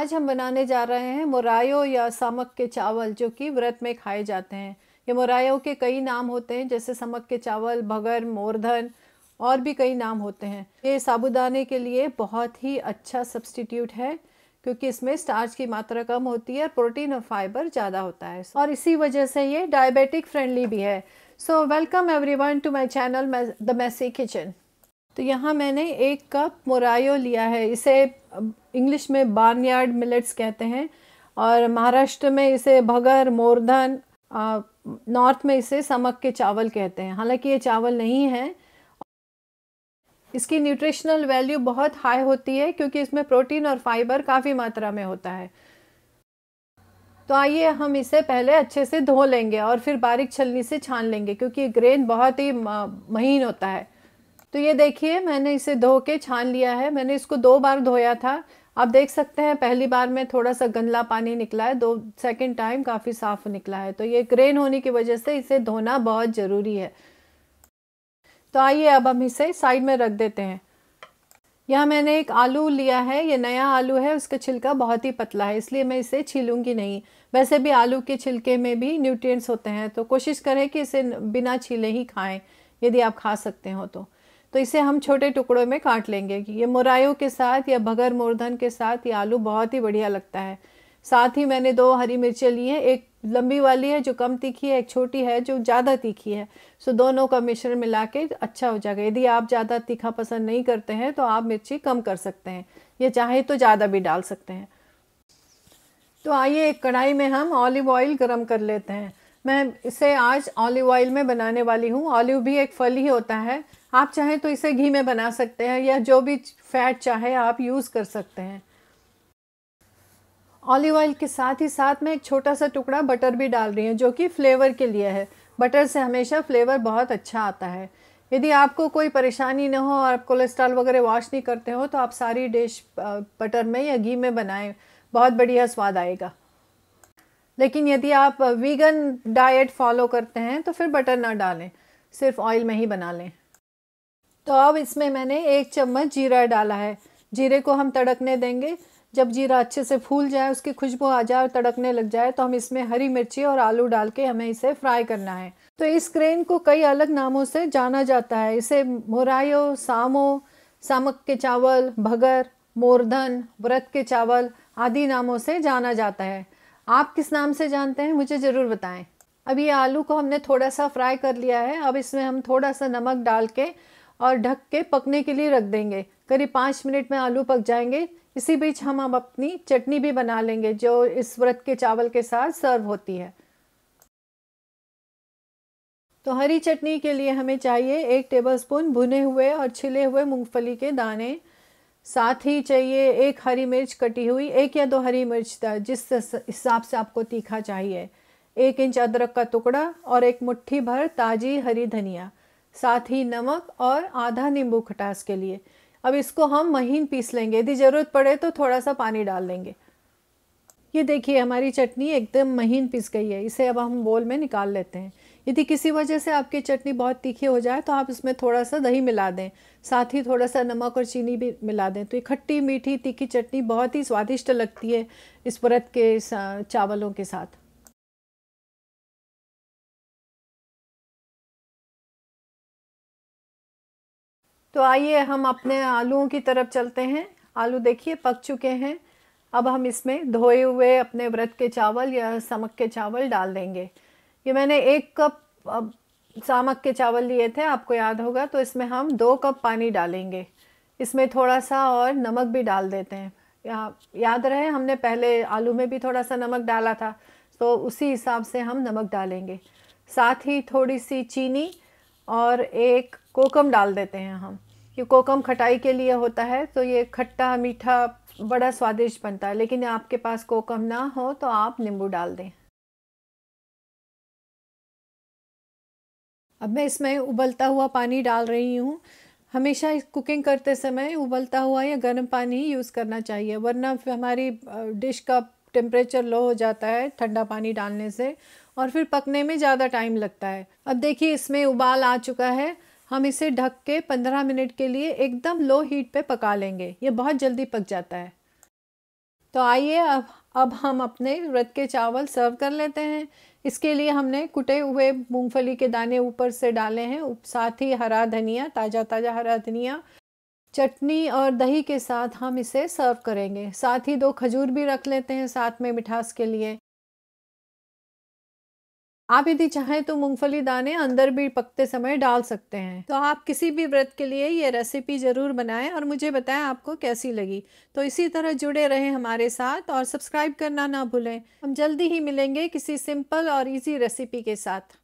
आज हम बनाने जा रहे हैं मोरायो या समक के चावल जो कि व्रत में खाए जाते हैं ये मोरायो के कई नाम होते हैं जैसे समक के चावल भगर मोरधन और भी कई नाम होते हैं ये साबुदाने के लिए बहुत ही अच्छा सब्सटीट्यूट है क्योंकि इसमें स्टार्च की मात्रा कम होती है और प्रोटीन और फाइबर ज़्यादा होता है और इसी वजह से ये डायबिटिक फ्रेंडली भी है so welcome one to my channel the messy kitchen तो यहाँ मैंने एक कप मोरायो लिया है इसे इंग्लिश में बार्नयार्ड मिलेट्स कहते हैं और महाराष्ट्र में इसे भगर मोरधन नॉर्थ में इसे समक के चावल कहते हैं हालांकि ये चावल नहीं है इसकी न्यूट्रिशनल वैल्यू बहुत हाई होती है क्योंकि इसमें प्रोटीन और फाइबर काफ़ी मात्रा में होता है तो आइए हम इसे पहले अच्छे से धो लेंगे और फिर बारीक छलनी से छान लेंगे क्योंकि ग्रेन बहुत ही महीन होता है तो ये देखिए मैंने इसे धो के छान लिया है मैंने इसको दो बार धोया था आप देख सकते हैं पहली बार में थोड़ा सा गंदला पानी निकला है दो सेकंड टाइम काफ़ी साफ निकला है तो ये ग्रेन होने की वजह से इसे धोना बहुत ज़रूरी है तो आइए अब हम इसे साइड में रख देते हैं यहाँ मैंने एक आलू लिया है ये नया आलू है उसका छिलका बहुत ही पतला है इसलिए मैं इसे छीलूंगी नहीं वैसे भी आलू के छिलके में भी न्यूट्रिएंट्स होते हैं तो कोशिश करें कि इसे बिना छीले ही खाएं यदि आप खा सकते हो तो तो इसे हम छोटे टुकड़ों में काट लेंगे कि ये मुरायों के साथ या भगर मूर्धन के साथ ये आलू बहुत ही बढ़िया लगता है साथ ही मैंने दो हरी मिर्चें ली हैं एक लंबी वाली है जो कम तीखी है एक छोटी है जो ज़्यादा तीखी है सो दोनों का मिश्रण मिला के अच्छा हो जाएगा यदि आप ज़्यादा तीखा पसंद नहीं करते हैं तो आप मिर्ची कम कर सकते हैं या चाहे तो ज़्यादा भी डाल सकते हैं तो आइए एक कढ़ाई में हम ऑलिव ऑयल गर्म कर लेते हैं मैं इसे आज ऑलिव ऑयल में बनाने वाली हूँ ऑलिव भी एक फल ही होता है आप चाहें तो इसे घी में बना सकते हैं या जो भी फैट चाहे आप यूज़ कर सकते हैं ऑलिव ऑयल के साथ ही साथ मैं एक छोटा सा टुकड़ा बटर भी डाल रही हूँ जो कि फ्लेवर के लिए है बटर से हमेशा फ्लेवर बहुत अच्छा आता है यदि आपको कोई परेशानी ना हो और आप कोलेस्ट्रॉल वगैरह वॉश नहीं करते हो तो आप सारी डिश बटर में या घी में बनाएं बहुत बढ़िया स्वाद आएगा लेकिन यदि आप वीगन डाइट फॉलो करते हैं तो फिर बटर ना डालें सिर्फ ऑयल में ही बना लें तो अब इसमें मैंने एक चम्मच जीरा डाला है जीरे को हम तड़कने देंगे जब जीरा अच्छे से फूल जाए उसकी खुशबू आ जाए और तड़कने लग जाए तो हम इसमें हरी मिर्ची और आलू डाल के हमें इसे फ्राई करना है तो इस ग्रेन को कई अलग नामों से जाना जाता है इसे मोरायो सामो सामक के चावल भगर मोरधन व्रत के चावल आदि नामों से जाना जाता है आप किस नाम से जानते हैं मुझे ज़रूर बताएं अब ये आलू को हमने थोड़ा सा फ्राई कर लिया है अब इसमें हम थोड़ा सा नमक डाल के और ढक के पकने के लिए रख देंगे करीब पाँच मिनट में आलू पक जाएंगे इसी बीच हम अब अपनी चटनी भी बना लेंगे जो इस व्रत के चावल के साथ सर्व होती है तो हरी चटनी के लिए हमें चाहिए एक टेबलस्पून भुने हुए और छिले हुए मूंगफली के दाने साथ ही चाहिए एक हरी मिर्च कटी हुई एक या दो हरी मिर्च जिस हिसाब से आपको तीखा चाहिए एक इंच अदरक का टुकड़ा और एक मुट्ठी भर ताजी हरी धनिया साथ ही नमक और आधा नींबू खटास के लिए अब इसको हम महीन पीस लेंगे यदि ज़रूरत पड़े तो थोड़ा सा पानी डाल देंगे ये देखिए हमारी चटनी एकदम महीन पीस गई है इसे अब हम बोल में निकाल लेते हैं यदि किसी वजह से आपकी चटनी बहुत तीखी हो जाए तो आप इसमें थोड़ा सा दही मिला दें साथ ही थोड़ा सा नमक और चीनी भी मिला दें तो ये खट्टी मीठी तीखी चटनी बहुत ही स्वादिष्ट लगती है इस व्रत के चावलों के साथ तो आइए हम अपने आलूओं की तरफ चलते हैं आलू देखिए पक चुके हैं अब हम इसमें धोए हुए अपने व्रत के चावल या समक के चावल डाल देंगे ये मैंने एक कप सामक के चावल लिए थे आपको याद होगा तो इसमें हम दो कप पानी डालेंगे इसमें थोड़ा सा और नमक भी डाल देते हैं या, याद रहे हमने पहले आलू में भी थोड़ा सा नमक डाला था तो उसी हिसाब से हम नमक डालेंगे साथ ही थोड़ी सी चीनी और एक कोकम डाल देते हैं हम ये कोकम खटाई के लिए होता है तो ये खट्टा मीठा बड़ा स्वादिष्ट बनता है लेकिन आपके पास कोकम ना हो तो आप नींबू डाल दें अब मैं इसमें उबलता हुआ पानी डाल रही हूँ हमेशा इस कुकिंग करते समय उबलता हुआ या गर्म पानी ही यूज़ करना चाहिए वरना हमारी डिश का टेम्परेचर लो हो जाता है ठंडा पानी डालने से और फिर पकने में ज़्यादा टाइम लगता है अब देखिए इसमें उबाल आ चुका है हम इसे ढक के 15 मिनट के लिए एकदम लो हीट पे पका लेंगे ये बहुत जल्दी पक जाता है तो आइए अब अब हम अपने व्रत के चावल सर्व कर लेते हैं इसके लिए हमने कुटे हुए मूंगफली के दाने ऊपर से डाले हैं साथ ही हरा धनिया ताज़ा ताज़ा हरा धनिया चटनी और दही के साथ हम इसे सर्व करेंगे साथ ही दो खजूर भी रख लेते हैं साथ में मिठास के लिए आप यदि चाहें तो मूंगफली दाने अंदर भी पकते समय डाल सकते हैं तो आप किसी भी व्रत के लिए ये रेसिपी ज़रूर बनाएं और मुझे बताएं आपको कैसी लगी तो इसी तरह जुड़े रहें हमारे साथ और सब्सक्राइब करना ना भूलें हम जल्दी ही मिलेंगे किसी सिंपल और ईजी रेसिपी के साथ